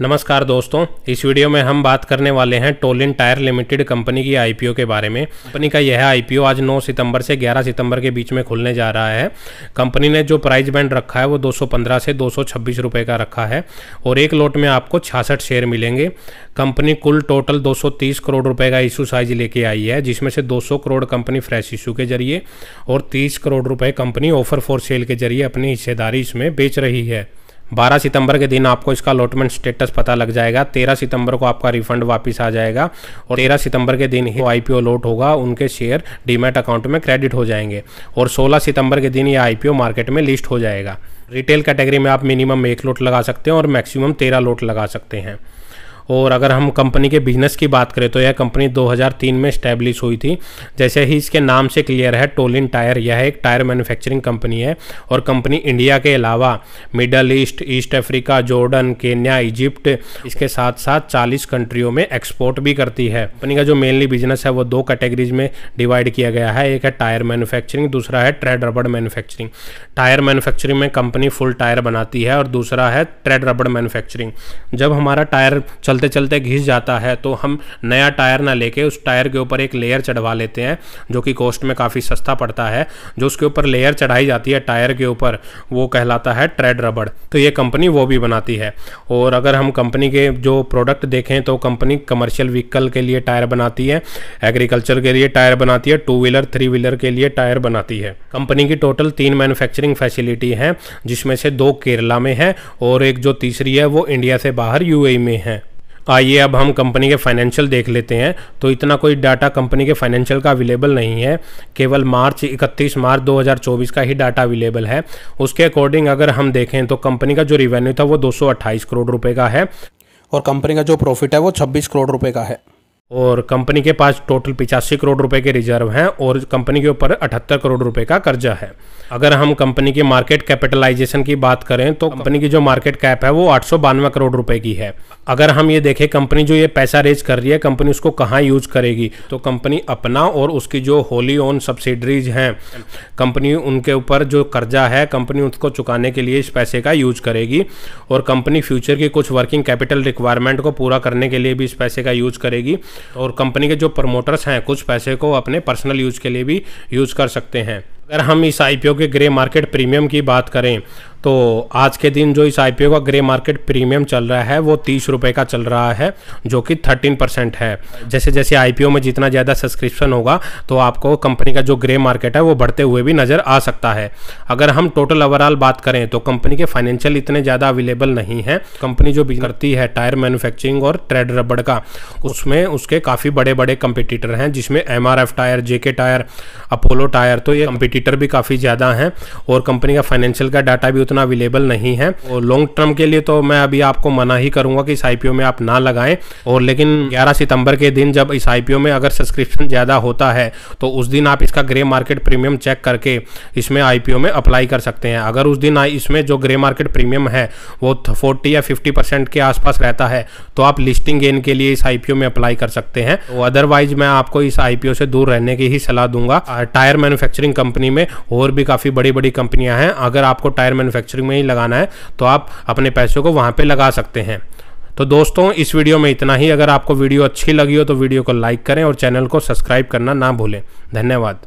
नमस्कार दोस्तों इस वीडियो में हम बात करने वाले हैं टोलिन टायर लिमिटेड कंपनी की आईपीओ के बारे में कंपनी का यह आईपीओ आज 9 सितंबर से 11 सितंबर के बीच में खुलने जा रहा है कंपनी ने जो प्राइस बैंड रखा है वो 215 से दो रुपए का रखा है और एक लोट में आपको छियासठ शेयर मिलेंगे कंपनी कुल टोटल 230 करोड़ रुपये का इशू साइज लेके आई है जिसमें से दो करोड़ कंपनी फ्रेश इशू के जरिए और तीस करोड़ रुपये कंपनी ऑफर फॉर सेल के जरिए अपनी हिस्सेदारी इसमें बेच रही है 12 सितंबर के दिन आपको इसका अलॉटमेंट स्टेटस पता लग जाएगा 13 सितंबर को आपका रिफंड वापस आ जाएगा और 13 सितंबर के दिन ही आई पी अलॉट होगा उनके शेयर डीमेट अकाउंट में क्रेडिट हो जाएंगे और 16 सितंबर के दिन ये आई मार्केट में लिस्ट हो जाएगा रिटेल कैटेगरी में आप मिनिमम एक लोट लगा सकते हैं और मैक्सिमम तेरह लोट लगा सकते हैं और अगर हम कंपनी के बिजनेस की बात करें तो यह कंपनी 2003 में स्टैब्लिश हुई थी जैसे ही इसके नाम से क्लियर है टोलिन टायर यह एक टायर मैन्युफैक्चरिंग कंपनी है और कंपनी इंडिया के अलावा middle east east Africa Jordan Kenya Egypt इसके साथ साथ 40 कंट्रियों में एक्सपोर्ट भी करती है कंपनी का जो मेनली बिजनेस है वो दो कैटेगरीज में डिवाइड किया गया है एक है टायर मैनुफैक्चरिंग दूसरा है ट्रेड रबड़ मैनुफैक्चरिंग टायर मैनुफैक्चरिंग में कंपनी फुल टायर बनाती है और दूसरा है ट्रेड रबड़ मैनुफैक्चरिंग जब हमारा टायर चल चलते चलते घिस जाता है तो हम नया टायर ना लेके उस टायर के ऊपर एक लेयर चढ़वा लेते हैं जो कि कॉस्ट में काफ़ी सस्ता पड़ता है जो उसके ऊपर लेयर चढ़ाई जाती है टायर के ऊपर वो कहलाता है ट्रेड रबड़ तो ये कंपनी वो भी बनाती है और अगर हम कंपनी के जो प्रोडक्ट देखें तो कंपनी कमर्शियल व्हीकल के लिए टायर बनाती है एग्रीकल्चर के लिए टायर बनाती है टू व्हीलर थ्री व्हीलर के लिए टायर बनाती है कंपनी की टोटल तीन मैन्युफैक्चरिंग फैसिलिटी हैं जिसमें से दो केरला में है और एक जो तीसरी है वो इंडिया से बाहर यूएई में है आइए अब हम कंपनी के फाइनेंशियल देख लेते हैं तो इतना कोई डाटा कंपनी के फाइनेंशियल का अवेलेबल नहीं है केवल मार्च 31 मार्च 2024 का ही डाटा अवेलेबल है उसके अकॉर्डिंग अगर हम देखें तो कंपनी का जो रिवेन्यू था वो दो करोड़ रुपए का है और कंपनी का जो प्रॉफिट है वो छब्बीस करोड़ रुपए का है और कंपनी के पास टोटल पिचासी करोड़ रुपए के रिजर्व हैं और कंपनी के ऊपर अठहत्तर करोड़ रुपए का कर्जा है अगर हम कंपनी की मार्केट कैपिटलाइजेशन की बात करें तो कंपनी की जो मार्केट कैप है वो आठ करोड़ रुपए की है अगर हम ये देखें कंपनी जो ये पैसा रेज कर रही है कंपनी उसको कहाँ यूज करेगी तो कंपनी अपना और उसकी जो होली ओन सब्सिडरीज हैं कंपनी उनके ऊपर जो कर्जा है कंपनी उसको चुकाने के लिए इस पैसे का यूज करेगी और कंपनी फ्यूचर की कुछ वर्किंग कैपिटल रिक्वायरमेंट को पूरा करने के लिए भी इस पैसे का यूज करेगी और कंपनी के जो प्रमोटर्स हैं कुछ पैसे को अपने पर्सनल यूज के लिए भी यूज़ कर सकते हैं अगर हम इस आईपीओ के ग्रे मार्केट प्रीमियम की बात करें तो आज के दिन जो इस आईपीओ का ग्रे मार्केट प्रीमियम चल रहा है वो तीस रुपये का चल रहा है जो कि थर्टीन परसेंट है जैसे जैसे आईपीओ में जितना ज़्यादा सब्सक्रिप्शन होगा तो आपको कंपनी का जो ग्रे मार्केट है वो बढ़ते हुए भी नज़र आ सकता है अगर हम टोटल ओवरऑल बात करें तो कंपनी के फाइनेंशियल इतने ज़्यादा अवेलेबल नहीं है कंपनी जो बिगड़ती करती है टायर मैन्युफैक्चरिंग और ट्रेड रबड़ का उसमें उसके काफ़ी बड़े बड़े कंपिटिटर हैं जिसमें M tyre JK tyre Apollo tyre तो ये कंपिटिटर भी काफ़ी ज़्यादा हैं और कंपनी का फाइनेंशियल का डाटा भी उतना उतना अवेलेबल नहीं है और लॉन्ग टर्म के लिए तो मैं अभी आपको मना ही करूंगा कि इस आईपीओ में आप ना लगाएं और लेकिन 11 सितंबर के दिन जब इस आईपीओ में अगर सब्सक्रिप्शन ज़्यादा होता है तो उस दिन आप इसका ग्रे मार्केट प्रीमियम चेक करके इसमें आईपीओ में अप्लाई कर सकते हैं अगर उस दिन इसमें जो ग्रे मार्केट प्रीमियम है वो फोर्टी या फिफ्टी के आसपास रहता है तो आप लिस्टिंग गेन के लिए इस आईपीओ में अप्लाई कर सकते हैं तो अदरवाइज मैं आपको इस आईपीओ से दूर रहने की ही सलाह दूंगा टायर मैन्युफैक्चरिंग कंपनी में और भी काफ़ी बड़ी बड़ी कंपनियां हैं अगर आपको टायर मैन्युफैक्चर मैन्युफैक्चरिंग में ही लगाना है तो आप अपने पैसे को वहाँ पर लगा सकते हैं तो दोस्तों इस वीडियो में इतना ही अगर आपको वीडियो अच्छी लगी हो तो वीडियो को लाइक करें और चैनल को सब्सक्राइब करना ना भूलें धन्यवाद